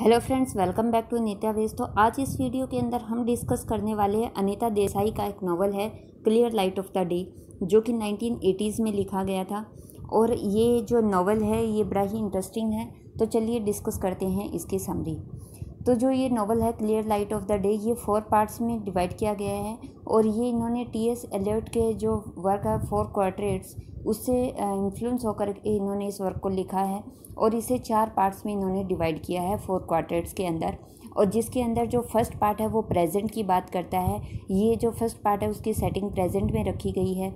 hello friends welcome back to Neeta veg तो आज इस वीडियो के अंदर हम डिस्कस करने वाले हैं अनीता देसाई का एक नावल है clear light of the day जो कि एटीज़ में लिखा गया था और ये जो नावल है ये बड़ा ही इंटरेस्टिंग है तो चलिए डिस्कस करते हैं इसकी समरी तो जो ये नावल है clear light of the day ये फोर पार्ट्स में डिवाइड किया गया है और ये इन्होंने टी एस एलियट के जो वर्क है फोर क्वार्टरेट्स उससे इन्फ्लुएंस होकर इन्होंने इस वर्क को लिखा है और इसे चार पार्ट्स में इन्होंने डिवाइड किया है फोर क्वार्टर्स के अंदर और जिसके अंदर जो फर्स्ट पार्ट है वो प्रेजेंट की बात करता है ये जो फर्स्ट पार्ट है उसकी सेटिंग प्रेजेंट में रखी गई है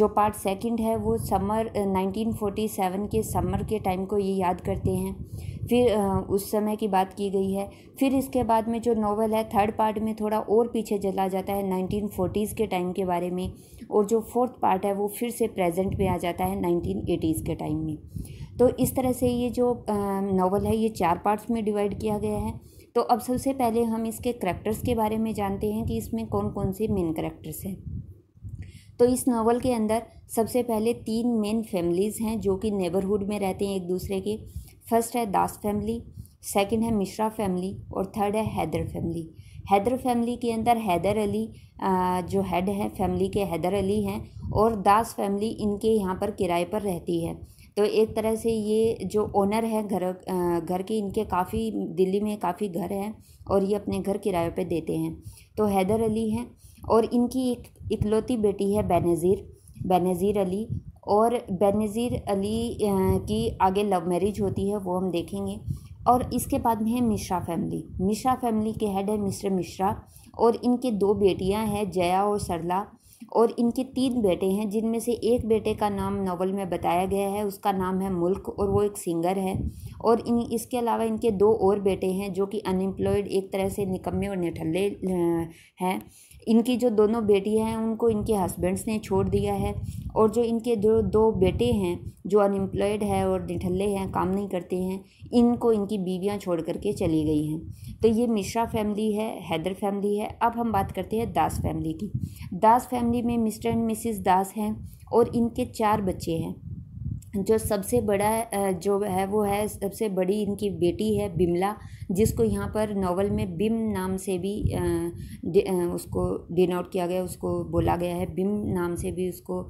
जो पार्ट सेकंड है वो समर 1947 के समर के टाइम को ये याद करते हैं फिर उस समय की बात की गई है फिर इसके बाद में जो नोवेल है थर्ड पार्ट में थोड़ा और पीछे चला जाता है नाइनटीन के टाइम के बारे में और जो फोर्थ पार्ट है वो फिर से प्रेजेंट में आ जाता है नाइनटीन एटीज़ के टाइम में तो इस तरह से ये जो नावल है ये चार पार्ट्स में डिवाइड किया गया है तो अब सबसे पहले हम इसके करेक्टर्स के बारे में जानते हैं कि इसमें कौन कौन से मेन करेक्टर्स हैं तो इस नावल के अंदर सबसे पहले तीन मेन फैमिलीज़ हैं जो कि नेबरहुड में रहते हैं एक दूसरे के फर्स्ट है दास फैमिली सेकंड है मिश्रा फैमिली और थर्ड है हैदर फैमिली हैदर फैमिली के अंदर हैदर अली जो हेड है फैमिली के हैदर अली हैं और दास फैमिली इनके यहाँ पर किराए पर रहती है तो एक तरह से ये जो ओनर है घर घर के इनके काफ़ी दिल्ली में काफ़ी घर हैं और ये अपने घर किराए पे देते हैं तो हैदर अली हैं और इनकी एक इकलौती बेटी है बेनज़ीर बेनज़ीर अली और बेनज़ीर अली की आगे लव मैरिज होती है वो हम देखेंगे और इसके बाद में है मिश्रा फैमिली मिश्रा फैमिली के हेड है मिस्टर मिश्रा और इनके दो बेटियां हैं जया और सरला और इनके तीन बेटे हैं जिनमें से एक बेटे का नाम नावल में बताया गया है उसका नाम है मुल्क और वो एक सिंगर है और इन इसके अलावा इनके दो और बेटे हैं जो कि अनएम्प्लॉयड एक तरह से निकम्मे और निठल्ले हैं इनकी जो दोनों बेटियां हैं उनको इनके हस्बैंड्स ने छोड़ दिया है और जो इनके जो दो बेटे हैं जो अनएम्प्लॉयड है और निठल्ले हैं काम नहीं करते हैं इनको इनकी बीवियां छोड़ करके चली गई हैं तो ये मिश्रा फैमिली है हैदर फैमिली है अब हम बात करते हैं दास फैमिली की दास फैमिली में मिस्टर एंड मिसिस दास हैं और इनके चार बच्चे हैं जो सबसे बड़ा जो है वो है सबसे बड़ी इनकी बेटी है बिमला जिसको यहाँ पर नावल में बिम नाम से भी उसको डिनोट किया गया उसको बोला गया है बिम नाम से भी उसको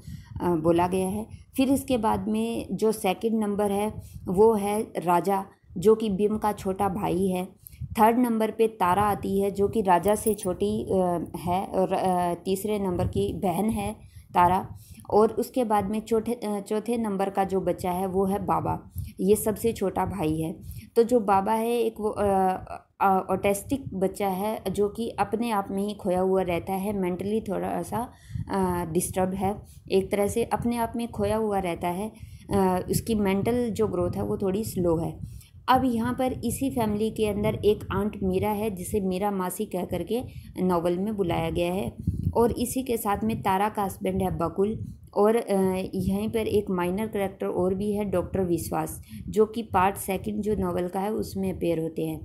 बोला गया है फिर इसके बाद में जो सेकंड नंबर है वो है राजा जो कि बिम का छोटा भाई है थर्ड नंबर पे तारा आती है जो कि राजा से छोटी है और तीसरे नंबर की बहन है तारा और उसके बाद में चौथे चौथे नंबर का जो बच्चा है वो है बाबा ये सबसे छोटा भाई है तो जो बाबा है एक वो ऑटेस्टिक बच्चा है जो कि अपने आप में ही खोया हुआ रहता है मेंटली थोड़ा सा डिस्टर्ब है एक तरह से अपने आप में खोया हुआ रहता है आ, उसकी मेंटल जो ग्रोथ है वो थोड़ी स्लो है अब यहाँ पर इसी फैमिली के अंदर एक आंट मीरा है जिसे मीरा मासी कह करके नावल में बुलाया गया है और इसी के साथ में तारा का हस्बैंड है बकुल और यहीं पर एक माइनर करेक्टर और भी है डॉक्टर विश्वास जो कि पार्ट सेकंड जो नावल का है उसमें अपेयर होते हैं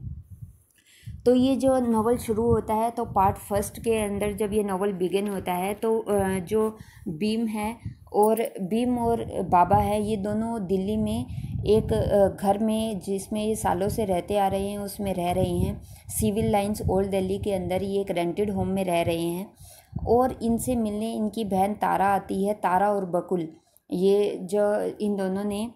तो ये जो नावल शुरू होता है तो पार्ट फर्स्ट के अंदर जब ये नावल बिगिन होता है तो जो भीम है और भीम और बाबा है ये दोनों दिल्ली में एक घर में जिसमें ये सालों से रहते आ रहे हैं उसमें रह रहे हैं सिविल लाइंस ओल्ड दिल्ली के अंदर ये एक रेंटेड होम में रह रहे हैं और इनसे मिलने इनकी बहन तारा आती है तारा और बकुल ये जो इन दोनों ने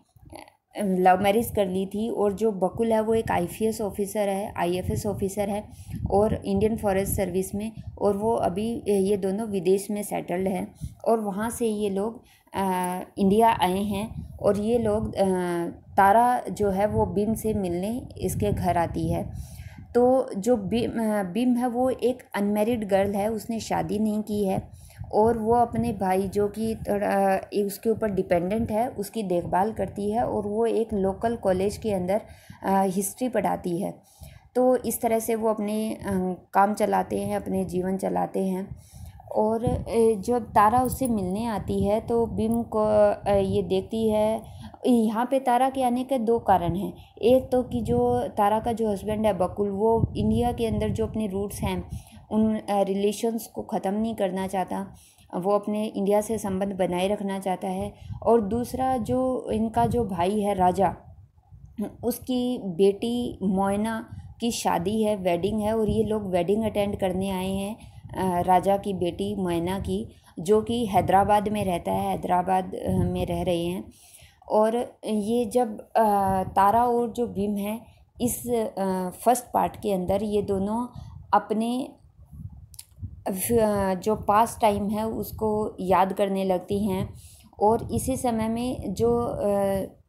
लव मैरिज कर ली थी और जो बकुल है वो एक आई ऑफिसर है आई ऑफिसर है और इंडियन फॉरेस्ट सर्विस में और वो अभी ये दोनों विदेश में सेटल्ड हैं और वहाँ से ये लोग आ, इंडिया आए हैं और ये लोग आ, तारा जो है वो बिन से मिलने इसके घर आती है तो जो बिम बिम है वो एक अनमेरिड गर्ल है उसने शादी नहीं की है और वो अपने भाई जो कि उसके ऊपर डिपेंडेंट है उसकी देखभाल करती है और वो एक लोकल कॉलेज के अंदर हिस्ट्री पढ़ाती है तो इस तरह से वो अपने काम चलाते हैं अपने जीवन चलाते हैं और जब तारा उससे मिलने आती है तो बिम को ये देखती है यहाँ पे तारा के आने के दो कारण हैं एक तो कि जो तारा का जो हस्बैंड है बकुल वो इंडिया के अंदर जो अपने रूट्स हैं उन रिलेशंस को ख़त्म नहीं करना चाहता वो अपने इंडिया से संबंध बनाए रखना चाहता है और दूसरा जो इनका जो भाई है राजा उसकी बेटी मोयना की शादी है वेडिंग है और ये लोग वेडिंग अटेंड करने आए हैं राजा की बेटी मोयना की जो कि हैदराबाद में रहता है हैदराबाद में रह रहे हैं और ये जब तारा और जो भीम है इस फर्स्ट पार्ट के अंदर ये दोनों अपने जो पास टाइम है उसको याद करने लगती हैं और इसी समय में जो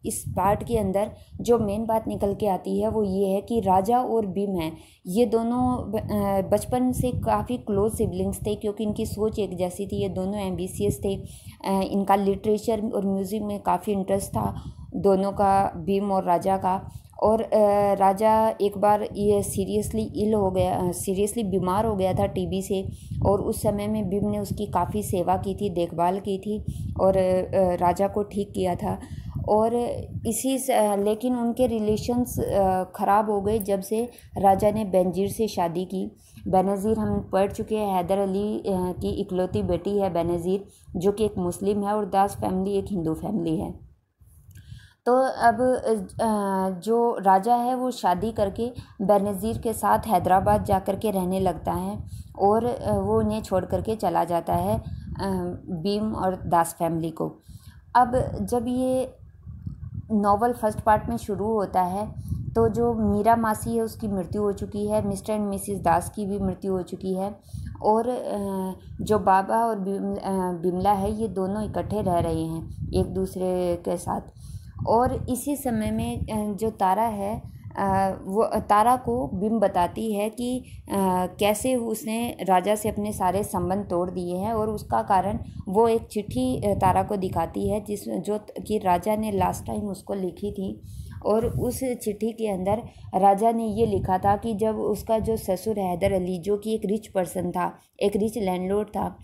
इस पार्ट के अंदर जो मेन बात निकल के आती है वो ये है कि राजा और भीम हैं ये दोनों बचपन से काफ़ी क्लोज सिबलिंग्स थे क्योंकि इनकी सोच एक जैसी थी ये दोनों एम थे इनका लिटरेचर और म्यूज़िक में काफ़ी इंटरेस्ट था दोनों का भीम और राजा का और राजा एक बार ये सीरियसली इल हो गया सीरियसली बीमार हो गया था टीबी से और उस समय में भीम ने उसकी काफ़ी सेवा की थी देखभाल की थी और राजा को ठीक किया था और इसी से लेकिन उनके रिलेशन्स ख़राब हो गए जब से राजा ने बेनज़ीर से शादी की बेनज़ीर हम पढ़ चुके हैं हैदर अली की इकलौती बेटी है बेनज़ीर जो कि एक मुस्लिम है और दास फैमिली एक हिंदू फैमिली है तो अब जो राजा है वो शादी करके बेनज़ीर के साथ हैदराबाद जा कर के रहने लगता है और वो उन्हें छोड़ करके चला जाता है भीम और दास फैमिली को अब जब ये नॉवल फर्स्ट पार्ट में शुरू होता है तो जो मीरा मासी है उसकी मृत्यु हो चुकी है मिस्टर एंड मिसिस दास की भी मृत्यु हो चुकी है और जो बाबा और बिमला है ये दोनों इकट्ठे रह रहे हैं एक दूसरे के साथ और इसी समय में जो तारा है वो तारा को बिम बताती है कि कैसे उसने राजा से अपने सारे संबंध तोड़ दिए हैं और उसका कारण वो एक चिट्ठी तारा को दिखाती है जिस जो कि राजा ने लास्ट टाइम उसको लिखी थी और उस चिट्ठी के अंदर राजा ने ये लिखा था कि जब उसका जो ससुर हैदर अली जो कि एक रिच पर्सन था एक रिच लैंडलॉर्ड था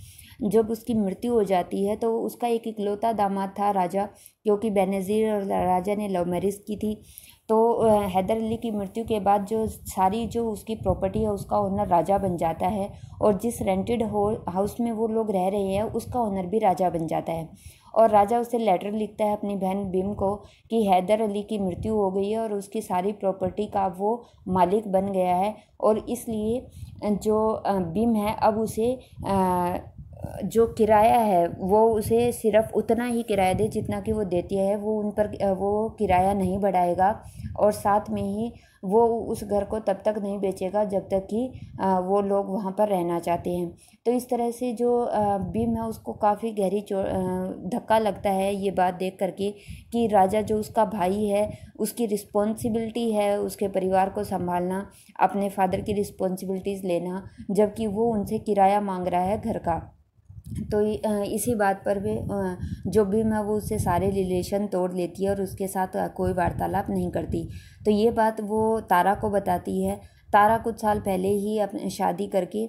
जब उसकी मृत्यु हो जाती है तो उसका एक इकलौता दामाद था राजा क्योंकि बेनज़ीर और राजा ने लव मैरिज की थी तो हैदर अली की मृत्यु के बाद जो सारी जो उसकी प्रॉपर्टी है उसका ओनर राजा बन जाता है और जिस रेंटेड हो हाउस में वो लोग रह रहे हैं उसका ओनर भी राजा बन जाता है और राजा उसे लेटर लिखता है अपनी बहन बिम को कि हैदर अली की मृत्यु हो गई है और उसकी सारी प्रॉपर्टी का वो मालिक बन गया है और इसलिए जो बिम है अब उसे जो किराया है वो उसे सिर्फ उतना ही किराया दे जितना कि वो देती है वो उन पर वो किराया नहीं बढ़ाएगा और साथ में ही वो उस घर को तब तक नहीं बेचेगा जब तक कि वो लोग वहाँ पर रहना चाहते हैं तो इस तरह से जो बीम है उसको काफ़ी गहरी चो धक्का लगता है ये बात देख करके कि राजा जो उसका भाई है उसकी रिस्पॉन्सिबिलिटी है उसके परिवार को संभालना अपने फादर की रिस्पॉन्सिबिलिटीज़ लेना जबकि वो उनसे किराया मांग रहा है घर का तो इसी बात पर भी जो भी मैं वो उससे सारे रिलेशन तोड़ लेती है और उसके साथ कोई वार्तालाप नहीं करती तो ये बात वो तारा को बताती है तारा कुछ साल पहले ही अपने शादी करके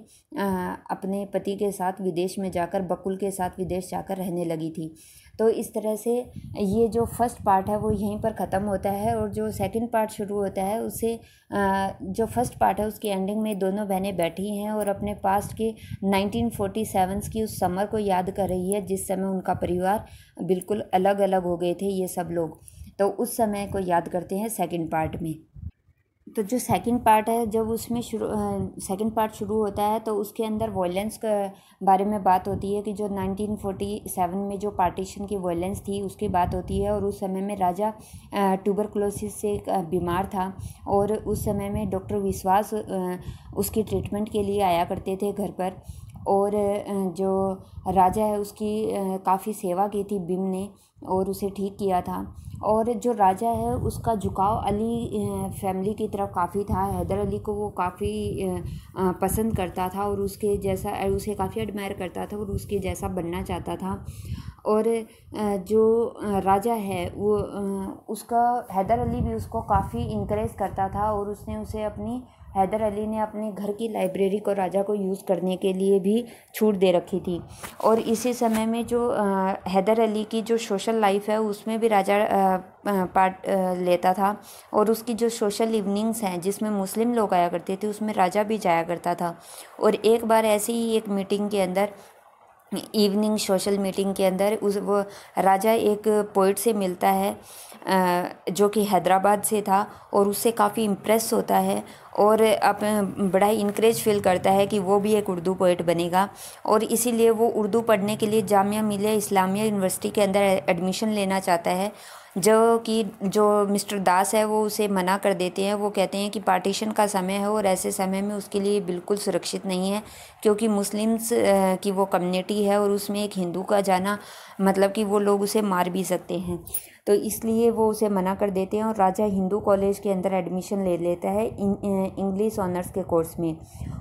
अपने पति के साथ विदेश में जाकर बकुल के साथ विदेश जाकर रहने लगी थी तो इस तरह से ये जो फर्स्ट पार्ट है वो यहीं पर ख़त्म होता है और जो सेकंड पार्ट शुरू होता है उसे जो फर्स्ट पार्ट है उसकी एंडिंग में दोनों बहनें बैठी हैं और अपने पास्ट के नाइनटीन सेवन्स की उस समर को याद कर रही है जिस समय उनका परिवार बिल्कुल अलग अलग हो गए थे ये सब लोग तो उस समय को याद करते हैं सेकेंड पार्ट में तो जो सेकंड पार्ट है जब उसमें शुरू सेकंड पार्ट शुरू होता है तो उसके अंदर वॉयलेंस के बारे में बात होती है कि जो 1947 में जो पार्टीशन की वॉयलेंस थी उसकी बात होती है और उस समय में राजा ट्यूबरक्लोसिस से बीमार था और उस समय में डॉक्टर विश्वास उसकी ट्रीटमेंट के लिए आया करते थे घर पर और जो राजा है उसकी काफ़ी सेवा की थी भीम ने और उसे ठीक किया था और जो राजा है उसका झुकाव अली फैमिली की तरफ काफ़ी था हैदर अली को वो काफ़ी पसंद करता था और उसके जैसा उसे काफ़ी एडमायर करता था और उसके जैसा बनना चाहता था और जो राजा है वो उसका हैदर अली भी उसको काफ़ी इंक्रेज करता था और उसने उसे अपनी हैदर अली ने अपने घर की लाइब्रेरी को राजा को यूज़ करने के लिए भी छूट दे रखी थी और इसी समय में जो हैदर अली की जो सोशल लाइफ है उसमें भी राजा पार्ट लेता था और उसकी जो सोशल इवनिंग्स हैं जिसमें मुस्लिम लोग आया करते थे उसमें राजा भी जाया करता था और एक बार ऐसे ही एक मीटिंग के अंदर इवनिंग सोशल मीटिंग के अंदर उस वो राजा एक पोइट से मिलता है जो कि हैदराबाद से था और उससे काफ़ी इम्प्रेस होता है और आप बड़ा इनक्रेज फील करता है कि वो भी एक उर्दू पोइट बनेगा और इसीलिए वो उर्दू पढ़ने के लिए जामिया मिलिया इस्लामिया यूनिवर्सिटी के अंदर एडमिशन लेना चाहता है जो कि जो मिस्टर दास है वो उसे मना कर देते हैं वो कहते हैं कि पार्टीशन का समय है और ऐसे समय में उसके लिए बिल्कुल सुरक्षित नहीं है क्योंकि मुस्लिम्स की वो कम्युनिटी है और उसमें एक हिंदू का जाना मतलब कि वो लोग उसे मार भी सकते हैं तो इसलिए वो उसे मना कर देते हैं और राजा हिंदू कॉलेज के अंदर एडमिशन ले लेता है इंग्लिश ऑनर्स के कोर्स में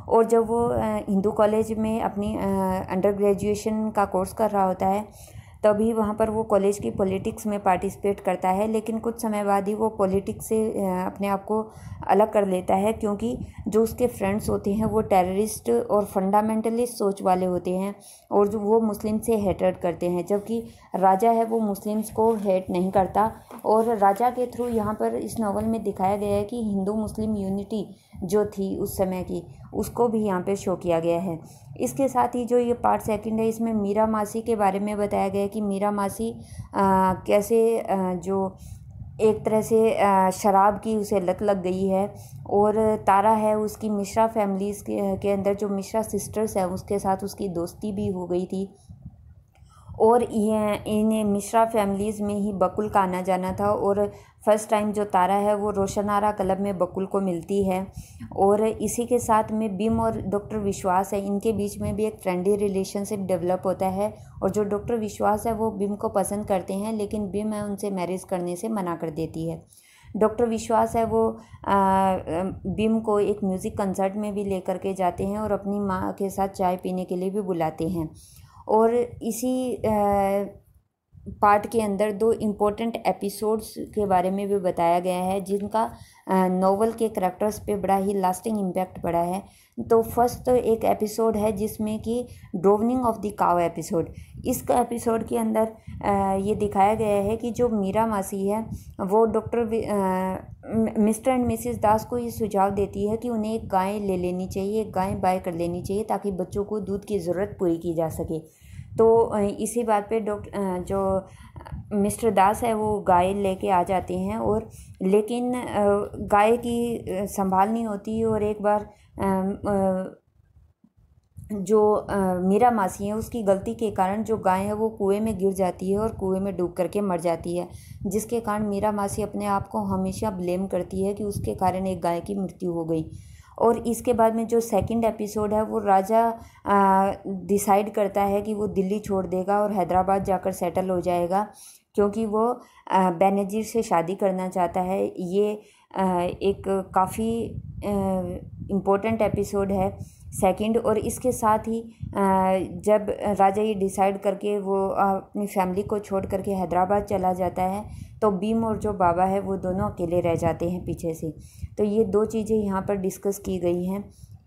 और जब वो हिंदू कॉलेज में अपनी अंडर ग्रेजुएशन का कोर्स कर रहा होता है तभी वहाँ पर वो कॉलेज की पॉलिटिक्स में पार्टिसिपेट करता है लेकिन कुछ समय बाद ही वो पॉलिटिक्स से अपने आप को अलग कर लेता है क्योंकि जो उसके फ्रेंड्स होते हैं वो टेररिस्ट और फंडामेंटलिस्ट सोच वाले होते हैं और जो वो मुस्लिम से हेटरेड करते हैं जबकि राजा है वो मुस्लिम्स को हेट नहीं करता और राजा के थ्रू यहाँ पर इस नावल में दिखाया गया है कि हिंदू मुस्लिम यूनिटी जो थी उस समय की उसको भी यहाँ पे शो किया गया है इसके साथ ही जो ये पार्ट सेकंड है इसमें मीरा मासी के बारे में बताया गया है कि मीरा मासी आ, कैसे आ, जो एक तरह से शराब की उसे लत लग गई है और तारा है उसकी मिश्रा फैमिलीज़ के, के अंदर जो मिश्रा सिस्टर्स हैं उसके साथ उसकी दोस्ती भी हो गई थी और ये इन्हें मिश्रा फैमिलीज़ में ही बकुल का आना जाना था और फर्स्ट टाइम जो तारा है वो रोशन आरा क्लब में बकुल को मिलती है और इसी के साथ में बिम और डॉक्टर विश्वास है इनके बीच में भी एक फ्रेंडली रिलेशनशिप डेवलप होता है और जो डॉक्टर विश्वास है वो बिम को पसंद करते हैं लेकिन बिम है उनसे मैरिज करने से मना कर देती है डॉक्टर विश्वास है वो बिम को एक म्यूज़िक कंसर्ट में भी लेकर के जाते हैं और अपनी माँ के साथ चाय पीने के लिए भी बुलाते हैं और इसी पार्ट के अंदर दो इम्पोर्टेंट एपिसोड्स के बारे में भी बताया गया है जिनका नावल के करैक्टर्स पे बड़ा ही लास्टिंग इम्पैक्ट पड़ा है तो फर्स्ट तो एक एपिसोड है जिसमें कि drowning of the cow episode इस एपिसोड के अंदर ये दिखाया गया है कि जो मीरा मासी है वो doctor Mr and Mrs Das को ये सुझाव देती है कि उन्हें एक गाय ले लेनी चाहिए एक गाय बाय कर लेनी चाहिए ताकि बच्चों को दूध की ज़रूरत पूरी की जा सके तो इसी बात पे डॉक्टर जो मिस्टर दास है वो गाय लेके आ जाते हैं और लेकिन गाय की संभाल नहीं होती और एक बार जो मीरा मासी है उसकी गलती के कारण जो गाय है वो कुएं में गिर जाती है और कुएं में डूब करके मर जाती है जिसके कारण मीरा मासी अपने आप को हमेशा ब्लेम करती है कि उसके कारण एक गाय की मृत्यु हो गई और इसके बाद में जो सेकंड एपिसोड है वो राजा डिसाइड करता है कि वो दिल्ली छोड़ देगा और हैदराबाद जाकर सेटल हो जाएगा क्योंकि वो बेनजीर से शादी करना चाहता है ये एक काफ़ी इम्पोर्टेंट एपिसोड है सेकंड और इसके साथ ही जब राजा ये डिसाइड करके वो अपनी फैमिली को छोड़ करके हैदराबाद चला जाता है तो भीम और जो बाबा है वो दोनों अकेले रह जाते हैं पीछे से तो ये दो चीज़ें यहाँ पर डिस्कस की गई हैं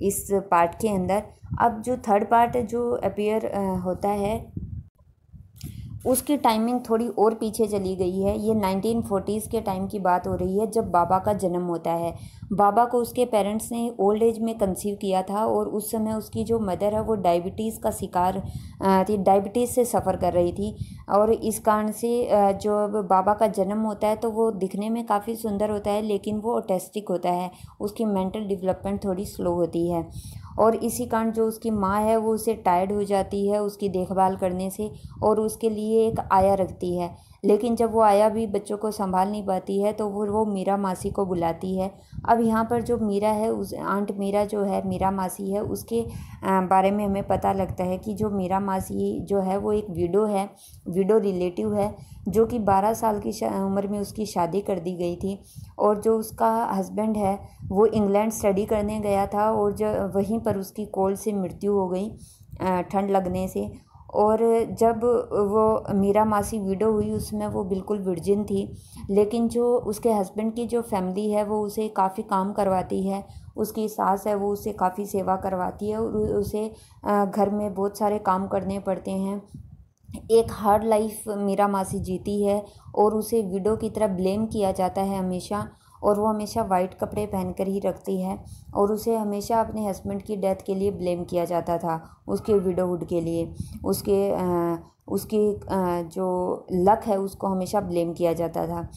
इस पार्ट के अंदर अब जो थर्ड पार्ट जो अपीयर होता है उसकी टाइमिंग थोड़ी और पीछे चली गई है ये नाइनटीन फोर्टीज़ के टाइम की बात हो रही है जब बाबा का जन्म होता है बाबा को उसके पेरेंट्स ने ओल्ड एज में कंसीव किया था और उस समय उसकी जो मदर है वो डायबिटीज़ का शिकार थी डायबिटीज़ से सफ़र कर रही थी और इस कारण से जो बाबा का जन्म होता है तो वो दिखने में काफ़ी सुंदर होता है लेकिन वो ऑटेस्टिक होता है उसकी मेंटल डेवलपमेंट थोड़ी स्लो होती है और इसी कारण जो उसकी माँ है वो उसे टायर्ड हो जाती है उसकी देखभाल करने से और उसके लिए एक आया रखती है लेकिन जब वो आया भी बच्चों को संभाल नहीं पाती है तो फिर वो मीरा मासी को बुलाती है अब यहाँ पर जो मीरा है उस आंट मीरा जो है मीरा मासी है उसके बारे में हमें पता लगता है कि जो मीरा मासी जो है वो एक विडो है विडो रिलेटिव है जो कि 12 साल की उम्र में उसकी शादी कर दी गई थी और जो उसका हस्बैंड है वो इंग्लैंड स्टडी करने गया था और जो वहीं पर उसकी कोल्ड से मृत्यु हो गई ठंड लगने से और जब वो मीरा मासी वीडो हुई उसमें वो बिल्कुल विर्जिन थी लेकिन जो उसके हस्बैंड की जो फैमिली है वो उसे काफ़ी काम करवाती है उसकी सास है वो उसे काफ़ी सेवा करवाती है और उसे घर में बहुत सारे काम करने पड़ते हैं एक हार्ड लाइफ मीरा मासी जीती है और उसे वीडो की तरह ब्लेम किया जाता है हमेशा और वो हमेशा वाइट कपड़े पहन कर ही रखती है और उसे हमेशा अपने हस्बैंड की डेथ के लिए ब्लेम किया जाता था उसके विडोहुड के लिए उसके उसकी जो लक है उसको हमेशा ब्लेम किया जाता था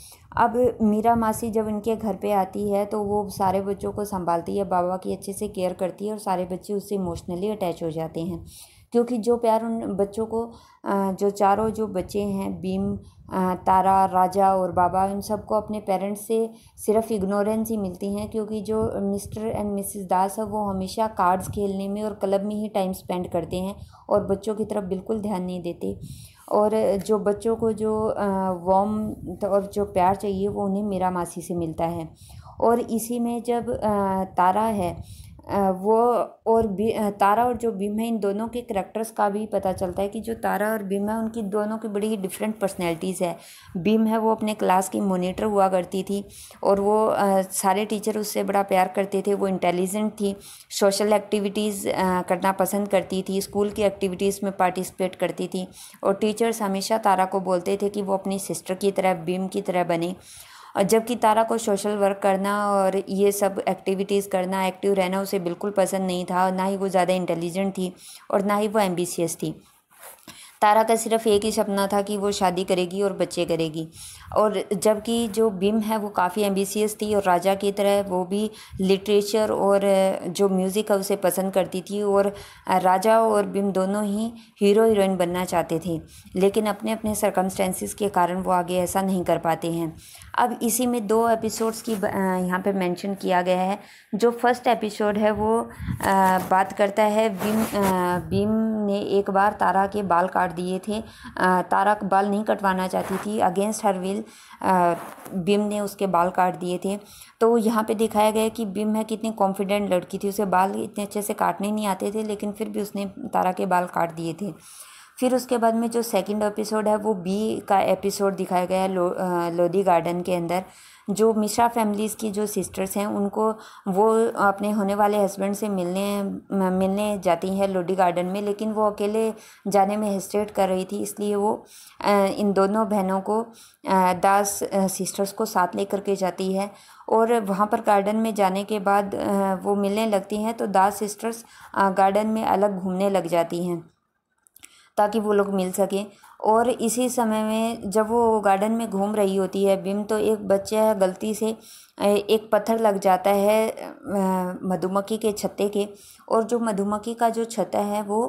अब मीरा मासी जब इनके घर पे आती है तो वो सारे बच्चों को संभालती है बाबा की अच्छे से केयर करती है और सारे बच्चे उससे इमोशनली अटैच हो जाते हैं क्योंकि जो प्यार उन बच्चों को जो चारों जो बच्चे हैं भीम तारा राजा और बाबा इन सबको अपने पेरेंट्स से सिर्फ इग्नोरेंस ही मिलती हैं क्योंकि जो मिस्टर एंड मिसेस दास है वो हमेशा कार्ड्स खेलने में और क्लब में ही टाइम स्पेंड करते हैं और बच्चों की तरफ बिल्कुल ध्यान नहीं देते और जो बच्चों को जो वॉम और जो प्यार चाहिए वो उन्हें मेरा मासी से मिलता है और इसी में जब तारा है वो और भी तारा और जो भीम है इन दोनों के करैक्टर्स का भी पता चलता है कि जो तारा और भीम है उनकी दोनों की बड़ी ही डिफरेंट पर्सनैलिटीज़ है भीम है वो अपने क्लास की मोनिटर हुआ करती थी और वो सारे टीचर उससे बड़ा प्यार करते थे वो इंटेलिजेंट थी सोशल एक्टिविटीज़ करना पसंद करती थी स्कूल की एक्टिविटीज़ में पार्टिसिपेट करती थी और टीचर्स हमेशा तारा को बोलते थे कि वो अपनी सिस्टर की तरह भीम की तरह बने और जबकि तारा को सोशल वर्क करना और ये सब एक्टिविटीज़ करना एक्टिव रहना उसे बिल्कुल पसंद नहीं था और ना ही वो ज़्यादा इंटेलिजेंट थी और ना ही वो एम्बिशियस थी तारा का सिर्फ एक ही सपना था कि वो शादी करेगी और बच्चे करेगी और जबकि जो बिम है वो काफ़ी एम्बिशियस थी और राजा की तरह वो भी लिटरेचर और जो म्यूज़िक है उसे पसंद करती थी और राजा और बिम दोनों ही हीरो हीरोइन बनना चाहते थे लेकिन अपने अपने सरकमस्टेंसेस के कारण वो आगे ऐसा नहीं कर पाते हैं अब इसी में दो एपिसोड्स की यहाँ पे मेंशन किया गया है जो फर्स्ट एपिसोड है वो आ, बात करता है बीम बीम ने एक बार तारा के बाल काट दिए थे आ, तारा बाल नहीं कटवाना चाहती थी अगेंस्ट हर विल बीम ने उसके बाल काट दिए थे तो यहाँ पे दिखाया गया कि बीम है कितनी कॉन्फिडेंट लड़की थी उसे बाल इतने अच्छे से काटने नहीं आते थे लेकिन फिर भी उसने तारा के बाल काट दिए थे फिर उसके बाद में जो सेकंड एपिसोड है वो बी का एपिसोड दिखाया गया है लो, लोधी गार्डन के अंदर जो मिश्रा फैमिलीज़ की जो सिस्टर्स हैं उनको वो अपने होने वाले हस्बैंड से मिलने मिलने जाती हैं लोडी गार्डन में लेकिन वो अकेले जाने में हेस्टेट कर रही थी इसलिए वो इन दोनों बहनों को दास सिस्टर्स को साथ लेकर के जाती है और वहाँ पर गार्डन में जाने के बाद वो मिलने लगती हैं तो दास सिस्टर्स गार्डन में अलग घूमने लग जाती हैं ताकि वो लोग मिल सकें और इसी समय में जब वो गार्डन में घूम रही होती है बिम तो एक बच्चा गलती से एक पत्थर लग जाता है मधुमक्खी के छत्ते के और जो मधुमक्खी का जो छत्ता है वो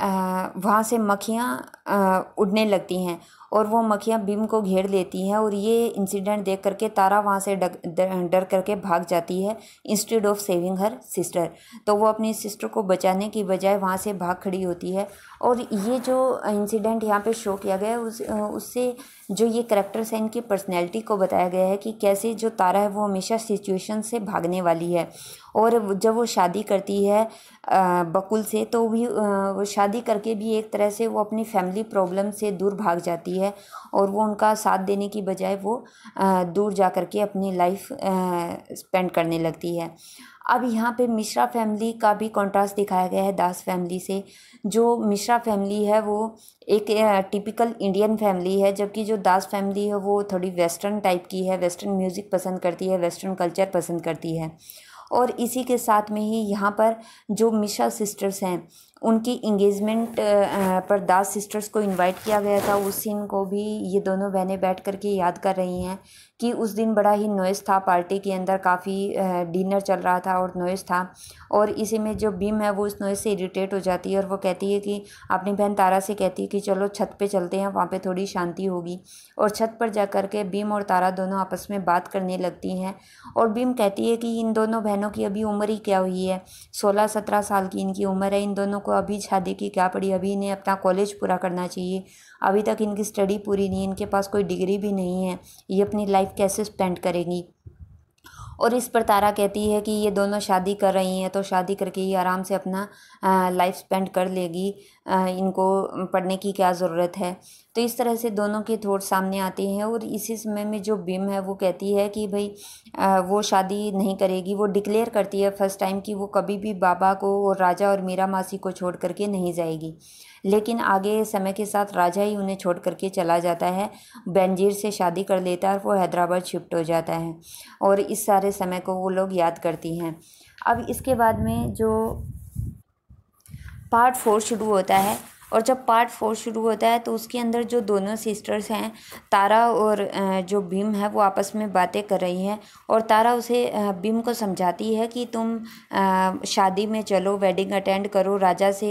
वहाँ से मक्खियाँ उड़ने लगती हैं और वो मक्खियाँ बिम को घेर लेती हैं और ये इंसिडेंट देख करके तारा वहाँ से डर करके भाग जाती है instead of saving her sister तो वो अपनी सिस्टर को बचाने की बजाय वहाँ से भाग खड़ी होती है और ये जो इंसिडेंट यहाँ पे शो किया गया है उस उससे जो ये करेक्टर्स हैं इनकी पर्सनैलिटी को बताया गया है कि कैसे जो तारा है वो हमेशा सिचुएशन से भागने वाली है और जब वो शादी करती है बकुल से तो भी वो शादी करके भी एक तरह से वो अपनी फैमिली प्रॉब्लम से दूर भाग जाती है और वो उनका साथ देने की बजाय वो दूर जा कर के अपनी लाइफ स्पेंड करने लगती है अब यहाँ पे मिश्रा फैमिली का भी कॉन्ट्रास्ट दिखाया गया है दास फैमिली से जो मिश्रा फैमिली है वो एक टिपिकल इंडियन फैमिली है जबकि जो दास फैमिली है वो थोड़ी वेस्टर्न टाइप की है वेस्टर्न म्यूज़िक पसंद करती है वेस्टर्न कल्चर पसंद करती है और इसी के साथ में ही यहाँ पर जो मिश्रा सिस्टर्स हैं उनकी इंगेजमेंट पर दास सिस्टर्स को इनवाइट किया गया था उस सीन को भी ये दोनों बहनें बैठ कर के याद कर रही हैं कि उस दिन बड़ा ही नॉइस था पार्टी के अंदर काफ़ी डिनर चल रहा था और नॉइस था और इसी में जो बीम है वो उस नॉइस से इरीटेट हो जाती है और वो कहती है कि अपनी बहन तारा से कहती है कि चलो छत पर चलते हैं वहाँ पर थोड़ी शांति होगी और छत पर जा कर के बीम और तारा दोनों आपस में बात करने लगती हैं और बीम कहती है कि इन दोनों बहनों की अभी उम्र ही क्या हुई है सोलह सत्रह साल की इनकी उम्र है इन दोनों को अभी शादी की क्या पड़ी अभी इन्हें अपना कॉलेज पूरा करना चाहिए अभी तक इनकी स्टडी पूरी नहीं है इनके पास कोई डिग्री भी नहीं है ये अपनी लाइफ कैसे स्पेंड करेंगी और इस पर तारा कहती है कि ये दोनों शादी कर रही हैं तो शादी करके ही आराम से अपना लाइफ स्पेंड कर लेगी इनको पढ़ने की क्या ज़रूरत है तो इस तरह से दोनों के थॉट सामने आते हैं और इसी समय में जो बिम है वो कहती है कि भाई वो शादी नहीं करेगी वो डिक्लेयर करती है फर्स्ट टाइम कि वो कभी भी बाबा को और राजा और मीरा मासी को छोड़ करके नहीं जाएगी लेकिन आगे समय के साथ राजा ही उन्हें छोड़ करके चला जाता है बेंजीर से शादी कर लेता है और वो हैदराबाद शिफ्ट हो जाता है और इस सारे समय को वो लोग याद करती हैं अब इसके बाद में जो पार्ट फोर शुरू होता है और जब पार्ट फोर शुरू होता है तो उसके अंदर जो दोनों सिस्टर्स हैं तारा और जो भीम है वो आपस में बातें कर रही हैं और तारा उसे भीम को समझाती है कि तुम शादी में चलो वेडिंग अटेंड करो राजा से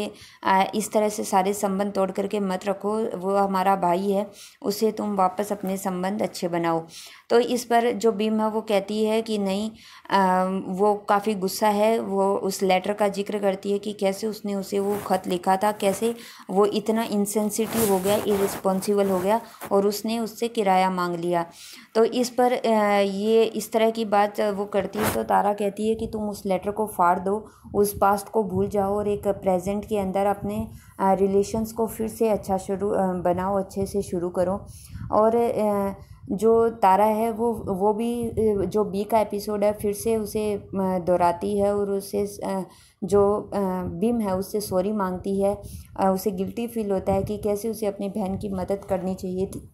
इस तरह से सारे संबंध तोड़ करके मत रखो वो हमारा भाई है उसे तुम वापस अपने संबंध अच्छे बनाओ तो इस पर जो है वो कहती है कि नहीं आ, वो काफ़ी गुस्सा है वो उस लेटर का जिक्र करती है कि कैसे उसने उसे वो ख़त लिखा था कैसे वो इतना इंसेंसिटिव हो गया इरिस्पॉन्सिबल हो गया और उसने उससे किराया मांग लिया तो इस पर आ, ये इस तरह की बात वो करती है तो तारा कहती है कि तुम उस लेटर को फाड़ दो उस पास्ट को भूल जाओ और एक प्रेजेंट के अंदर अपने रिलेशंस को फिर से अच्छा शुरू बनाओ अच्छे से शुरू करो और आ, जो तारा है वो वो भी जो बी का एपिसोड है फिर से उसे दोहराती है और उसे जो बिम है उससे सॉरी मांगती है उसे गिल्टी फील होता है कि कैसे उसे अपनी बहन की मदद करनी चाहिए थी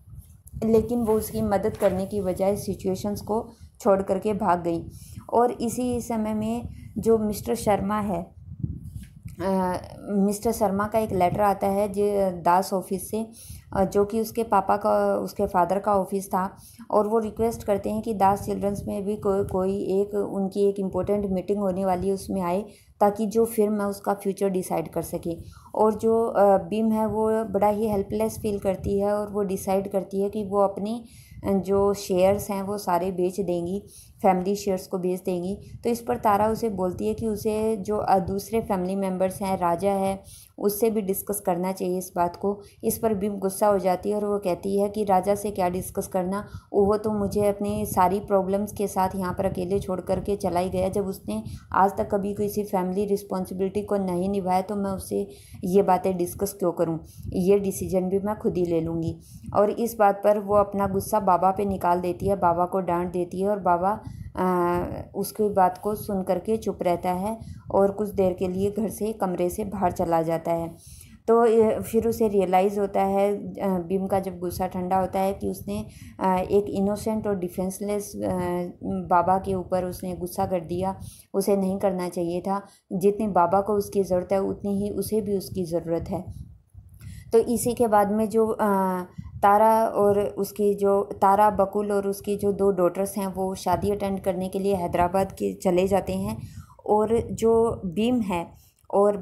लेकिन वो उसकी मदद करने की बजाय सिचुएशंस को छोड़ करके भाग गई और इसी समय में जो मिस्टर शर्मा है मिस्टर शर्मा का एक लेटर आता है जो दास ऑफिस से जो कि उसके पापा का उसके फादर का ऑफिस था और वो रिक्वेस्ट करते हैं कि दास चिल्ड्रंस में भी को, कोई एक उनकी एक इम्पोर्टेंट मीटिंग होने वाली है उसमें आए ताकि जो फिल्म है उसका फ्यूचर डिसाइड कर सके और जो बीम है वो बड़ा ही हेल्पलेस फील करती है और वो डिसाइड करती है कि वो अपनी जो शेयर्स हैं वो सारे बेच देंगी फैमिली शेयर्स को बेच देंगी तो इस पर तारा उसे बोलती है कि उसे जो दूसरे फैमिली मेम्बर्स हैं राजा है उससे भी डिस्कस करना चाहिए इस बात को इस पर भीम गुस्सा हो जाती है और वो कहती है कि राजा से क्या डिस्कस करना वो तो मुझे अपनी सारी प्रॉब्लम्स के साथ यहाँ पर अकेले छोड़ करके चला ही गया जब उसने आज तक कभी किसी फैमिली रिस्पॉन्सिबिलिटी को नहीं निभाया तो मैं उसे ये बातें डिस्कस क्यों करूँ ये डिसीजन भी मैं खुद ही ले लूँगी और इस बात पर वो अपना गुस्सा बाबा पर निकाल देती है बाबा को डांट देती है और बाबा उसकी बात को सुन करके चुप रहता है और कुछ देर के लिए घर से कमरे से बाहर चला जाता है तो फिर उसे रियलाइज़ होता है भीम का जब गुस्सा ठंडा होता है कि उसने एक इनोसेंट और डिफेंसलेस बाबा के ऊपर उसने गुस्सा कर दिया उसे नहीं करना चाहिए था जितने बाबा को उसकी ज़रूरत है उतनी ही उसे भी उसकी ज़रूरत है तो इसी के बाद में जो तारा और उसकी जो तारा बकुल और उसकी जो दो डॉटर्स हैं वो शादी अटेंड करने के लिए हैदराबाद के चले जाते हैं और जो भीम है और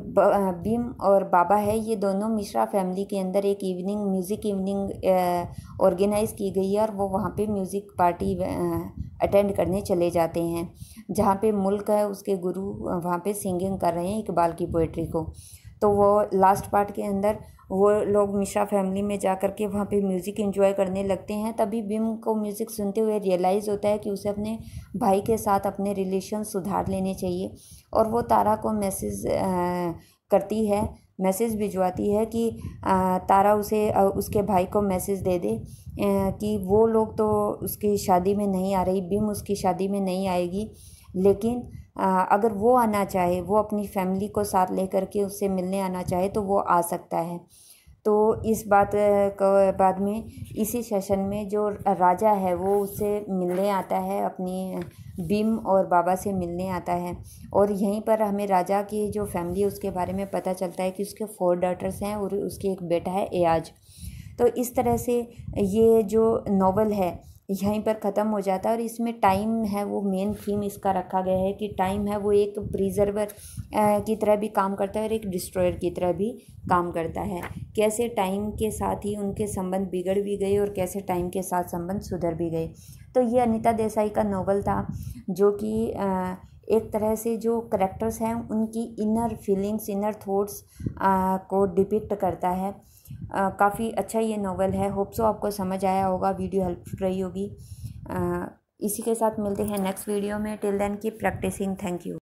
भीम और बाबा है ये दोनों मिश्रा फैमिली के अंदर एक इवनिंग म्यूज़िक इवनिंग ऑर्गेनाइज की गई है और वो वहाँ पे म्यूज़िक पार्टी अटेंड करने चले जाते हैं जहाँ पे मुल्क है उसके गुरु वहाँ पे सिंगिंग कर रहे हैं इकबाल की पोइट्री को तो वो लास्ट पार्ट के अंदर वो लोग मिश्रा फैमिली में जा कर के वहाँ पे म्यूज़िक इन्जॉय करने लगते हैं तभी बिम को म्यूज़िक सुनते हुए रियलाइज़ होता है कि उसे अपने भाई के साथ अपने रिलेशन सुधार लेने चाहिए और वो तारा को मैसेज करती है मैसेज भिजवाती है कि तारा उसे उसके भाई को मैसेज दे दे कि वो लोग तो उसकी शादी में नहीं आ रही बिम उसकी शादी में नहीं आएगी लेकिन अगर वो आना चाहे वो अपनी फैमिली को साथ लेकर के उससे मिलने आना चाहे तो वो आ सकता है तो इस बात के बाद में इसी सेशन में जो राजा है वो उससे मिलने आता है अपनी बीम और बाबा से मिलने आता है और यहीं पर हमें राजा की जो फैमिली है उसके बारे में पता चलता है कि उसके फोर डॉटर्स हैं और उसकी एक बेटा है एयाज तो इस तरह से ये जो नावल है यहीं पर ख़त्म हो जाता है और इसमें टाइम है वो मेन थीम इसका रखा गया है कि टाइम है वो एक प्रिजर्वर की तरह भी काम करता है और एक डिस्ट्रॉयर की तरह भी काम करता है कैसे टाइम के साथ ही उनके संबंध बिगड़ भी गए और कैसे टाइम के साथ संबंध सुधर भी गए तो ये अनिता देसाई का नोवल था जो कि एक तरह से जो करेक्टर्स हैं उनकी इनर फीलिंग्स इनर थॉट्स को डिपिक्ट करता है काफ़ी अच्छा ये नावल है होप सो आपको समझ आया होगा वीडियो हेल्पफुल रही होगी इसी के साथ मिलते हैं नेक्स्ट वीडियो में till then keep practising thank you